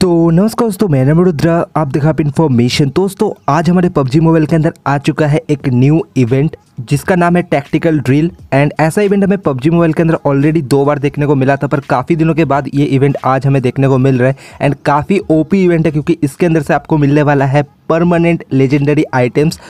तो नमस्कार दोस्तों मैं नमरुद्रा आप देखा आप इन्फॉर्मेशन दोस्तों आज हमारे पबजी मोबाइल के अंदर आ चुका है एक न्यू इवेंट जिसका नाम है टैक्टिकल ड्रिल एंड ऐसा इवेंट हमें पबजी मोबाइल के अंदर ऑलरेडी दो बार देखने को मिला था पर काफ़ी दिनों के बाद ये इवेंट आज हमें देखने को मिल रहा है एंड काफ़ी ओपी इवेंट है क्योंकि इसके अंदर से आपको मिलने वाला है परमानेंट लेजेंडरी आइटम्स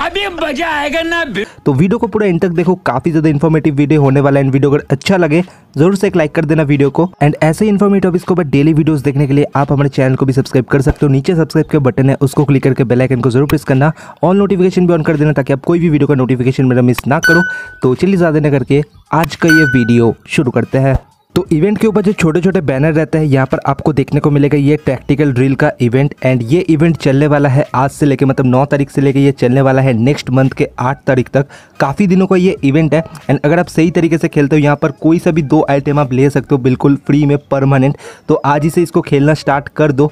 अभी मजा आएगा ना तो वीडियो को पूरा इन तक देखो काफी ज्यादा इन्फॉर्मेटिव वीडियो होने वाला है वीडियो अगर अच्छा लगे जरूर से एक लाइक कर देना वीडियो को एंड ऐसे ही इन्फॉर्मेटिव इसको डेली वीडियोस देखने के लिए आप हमारे चैनल को भी सब्सक्राइब कर सकते हो नीचे सब्सक्राइब के बटन है उसको क्लिक करके बेलाइकन को जरूर प्रेस करना ऑल नोटिफिकेशन भी ऑन कर देना ताकि आप कोई भी वीडियो का नोटिफिकेशन मेरा मिस ना करो तो चलिए ज्यादा न करके आज का ये वीडियो शुरू करते हैं तो इवेंट के ऊपर जो छोटे छोटे बैनर रहते हैं यहाँ पर आपको देखने को मिलेगा ये टैक्टिकल ड्रिल का इवेंट एंड ये इवेंट चलने वाला है आज से लेके मतलब 9 तारीख से लेके ये चलने वाला है नेक्स्ट मंथ के 8 तारीख तक काफ़ी दिनों का ये इवेंट है एंड अगर आप सही तरीके से खेलते हो यहाँ पर कोई सा भी दो आइटम आप ले सकते हो बिल्कुल फ्री में परमानेंट तो आज ही से इसको खेलना स्टार्ट कर दो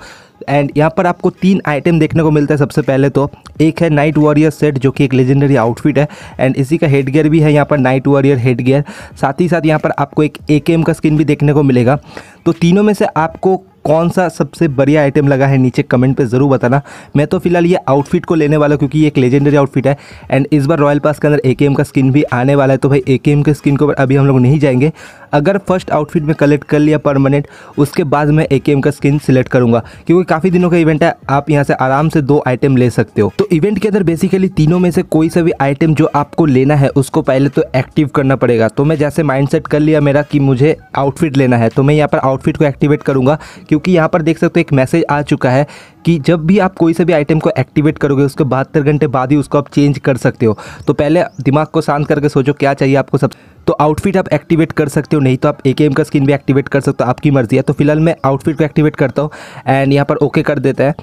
एंड यहाँ पर आपको तीन आइटम देखने को मिलता है सबसे पहले तो एक है नाइट वॉरियर सेट जो कि एक लेजेंडरी आउटफिट है एंड इसी का हेड गियर भी है यहाँ पर नाइट वॉरियर हेड गियर साथ ही साथ यहाँ पर आपको एक ए का स्किन भी देखने को मिलेगा तो तीनों में से आपको कौन सा सबसे बढ़िया आइटम लगा है नीचे कमेंट पे ज़रूर बताना मैं तो फिलहाल ये आउटफिट को लेने वाला क्योंकि ये एक लेजेंडरी आउटफिट है एंड इस बार रॉयल पास के अंदर ए का स्किन भी आने वाला है तो भाई ए के स्किन के अभी हम लोग नहीं जाएंगे अगर फर्स्ट आउटफिट में कलेक्ट कर लिया परमानेंट उसके बाद मैं ए का स्किन सिलेक्ट करूंगा क्योंकि काफ़ी दिनों का इवेंट है आप यहाँ से आराम से दो आइटम ले सकते हो तो इवेंट के अंदर बेसिकली तीनों में से कोई सा भी आइटम जो आपको लेना है उसको पहले तो एक्टिव करना पड़ेगा तो मैं जैसे माइंड कर लिया मेरा कि मुझे आउटफिट लेना है तो मैं यहाँ पर आउटफिट को एक्टिवेट करूँगा क्योंकि यहाँ पर देख सकते हो एक मैसेज आ चुका है कि जब भी आप कोई से भी आइटम को एक्टिवेट करोगे उसके बहत्तर घंटे बाद ही उसको आप चेंज कर सकते हो तो पहले दिमाग को शांत करके सोचो क्या चाहिए आपको सब तो आउटफिट आप एक्टिवेट कर सकते हो नहीं तो आप ए का स्किन भी एक्टिवेट कर सकते हो आपकी मर्जी है तो फिलहाल मैं आउटफिट को एक्टिवेट करता हूँ एंड यहाँ पर ओके कर देता है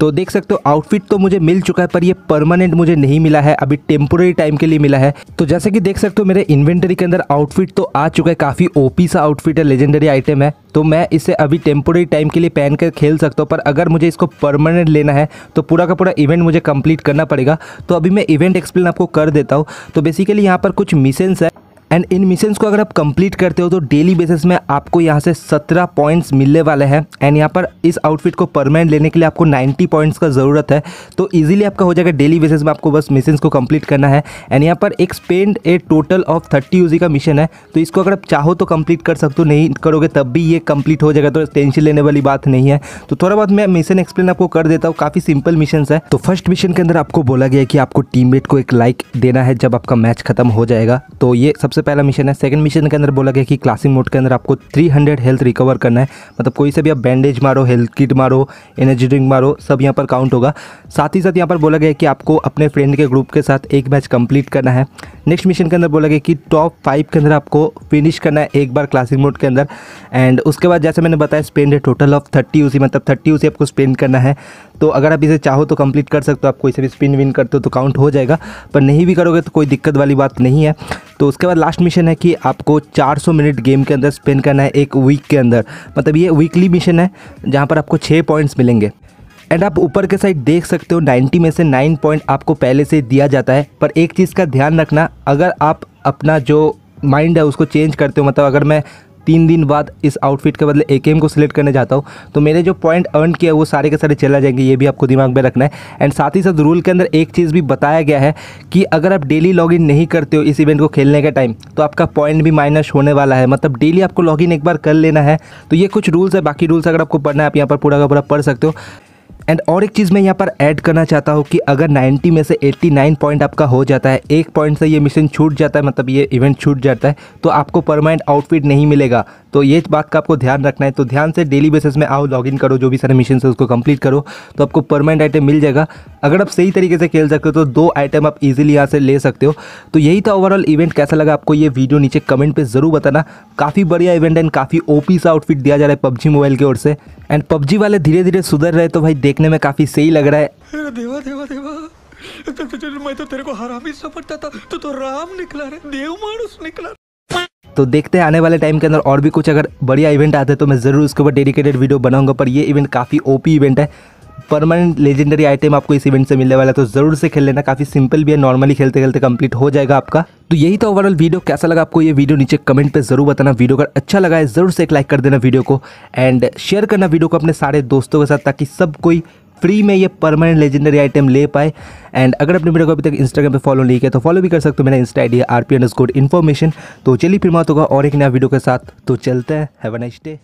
तो देख सकते हो आउटफिट तो मुझे मिल चुका है पर ये परमानेंट मुझे नहीं मिला है अभी टेम्पोरी टाइम के लिए मिला है तो जैसे कि देख सकते हो मेरे इन्वेंटरी के अंदर आउटफिट तो आ चुका है काफ़ी ओपी सा आउटफिट है लेजेंडरी आइटम है तो मैं इसे अभी टेम्पोरी टाइम के लिए पहन कर खेल सकता हूँ पर अगर मुझे इसको परमानेंट लेना है तो पूरा का पूरा इवेंट मुझे कंप्लीट करना पड़ेगा तो अभी मैं इवेंट एक्सप्लेन आपको कर देता हूँ तो बेसिकली यहाँ पर कुछ मिशन है एंड इन मिशन को अगर आप कंप्लीट करते हो तो डेली बेसिस में आपको यहाँ से सत्रह पॉइंट्स मिलने वाले हैं एंड यहाँ पर इस आउटफिट को परमानेंट लेने के लिए आपको नाइन्टी पॉइंट्स का ज़रूरत है तो ईजिली आपका हो जाएगा डेली बेसिस में आपको बस मिशन को कंप्लीट करना है एंड यहाँ पर एक spend a total of thirty UC का मिशन है तो इसको अगर आप चाहो तो कंप्लीट कर सकते हो नहीं करोगे तब भी ये कंप्लीट हो जाएगा तो टेंशन लेने वाली बात नहीं है तो थोड़ा बहुत मैं मिशन एक्सप्लेन आपको कर देता हूँ काफ़ी सिंपल मिशन है तो फर्स्ट मिशन के अंदर आपको बोला गया कि आपको टीम को एक लाइक देना है जब आपका मैच खत्म हो जाएगा तो ये सबसे पहला मिशन है सेकंड मिशन के अंदर बोला गया कि क्लासिक मोड के अंदर आपको 300 हेल्थ रिकवर करना है मतलब कोई से भी आप बैंडेज मारो हेल्थ किट मारो एनर्जी ड्रिंक मारो सब यहाँ पर काउंट होगा साथ ही साथ यहाँ पर बोला गया कि आपको अपने फ्रेंड के ग्रुप के साथ एक मैच कंप्लीट करना है नेक्स्ट मिशन के अंदर बोला गया कि टॉप फाइव के अंदर आपको फिनिश करना है एक बार क्लासिक मोड के अंदर एंड उसके बाद जैसे मैंने बताया स्पेंड है टोटल ऑफ थर्टी उसी मतलब थर्टी उसी आपको स्पेंड करना है तो अगर आप इसे चाहो तो कंप्लीट कर सकते हो आप कोई से भी स्पिन विन करते हो तो काउंट हो जाएगा पर नहीं भी करोगे तो कोई दिक्कत वाली बात नहीं है तो उसके बाद लास्ट मिशन है कि आपको 400 मिनट गेम के अंदर स्पेंड करना है एक वीक के अंदर मतलब ये वीकली मिशन है जहाँ पर आपको छः पॉइंट्स मिलेंगे एंड आप ऊपर के साइड देख सकते हो 90 में से 9 पॉइंट आपको पहले से दिया जाता है पर एक चीज़ का ध्यान रखना अगर आप अपना जो माइंड है उसको चेंज करते हो मतलब अगर मैं तीन दिन बाद इस आउटफिट के बदले ए को सिलेक्ट करने जाता हूँ तो मैंने जो पॉइंट अर्न किया वो सारे के सारे चला जाएंगे ये भी आपको दिमाग में रखना है एंड साथ ही साथ रूल के अंदर एक चीज़ भी बताया गया है कि अगर आप डेली लॉगिन नहीं करते हो इस इवेंट को खेलने के टाइम तो आपका पॉइंट भी माइनस होने वाला है मतलब डेली आपको लॉग एक बार कर लेना है तो ये कुछ रूल्स है बाकी रूल्स अगर आपको पढ़ना है आप यहाँ पर पूरा का पूरा पढ़ सकते हो एंड और एक चीज़ मैं यहाँ पर ऐड करना चाहता हूँ कि अगर 90 में से 89 पॉइंट आपका हो जाता है एक पॉइंट से ये मिशन छूट जाता है मतलब ये इवेंट छूट जाता है तो आपको परमानेंट आउटफिट नहीं मिलेगा तो ये बात का आपको ध्यान रखना है तो ध्यान से डेली बेसिस में आओ लॉगिन करो जो भी सारे मिशन है उसको कंप्लीट करो तो आपको परमानेंट आइटम मिल जाएगा अगर आप सही तरीके से खेल सकते हो तो दो आइटम आप इजीली यहाँ से ले सकते हो तो यही था ओवरऑल इवेंट कैसा लगा आपको ये वीडियो नीचे कमेंट पे ज़रूर बताना काफ़ी बढ़िया इवेंट एंड काफ़ी ओपी सा आउटफिट दिया जा रहा है पबजी मोबाइल की ओर से एंड पबजी वाले धीरे धीरे सुधर रहे तो भाई देखने में काफ़ी सही लग रहा है तो, तो, तो, मैं तो तेरे को हरामी समझता था तो, तो राम निकला रे देव मानुस निकला तो देखते हैं आने वाले टाइम के अंदर और भी कुछ अगर बढ़िया इवेंट आते हैं तो मैं ज़रूर उसके ऊपर डेडिकेटेड वीडियो बनाऊंगा पर ये इवेंट काफ़ी ओपी इवेंट है परमानेंट लेजेंडरी आइटम आपको इस इवेंट से मिलने वाला है तो ज़रूर से खेल लेना काफ़ी सिंपल भी है नॉर्मली खेलते खेलते कंप्लीट हो जाएगा आपका तो यही था ओवरऑल वीडियो कैसा लगा आपको ये वीडियो नीचे कमेंट पे जरूर बताना वीडियो अगर अच्छा लगा है ज़रूर से एक लाइक कर देना वीडियो को एंड शेयर करना वीडियो को अपने सारे दोस्तों के साथ ताकि सब कोई फ्री में ये परमानेंट लेजेंडरी आइटम ले पाए एंड अगर अपने वीडियो को अभी तक इंस्टाग्राम पे फॉलो नहीं किया तो फॉलो भी कर सकते हो मेरा insta idea R P underscore information तो चलिए फिर मत होगा और एक नया वीडियो के साथ तो चलते हैं हैव अ नाइस डे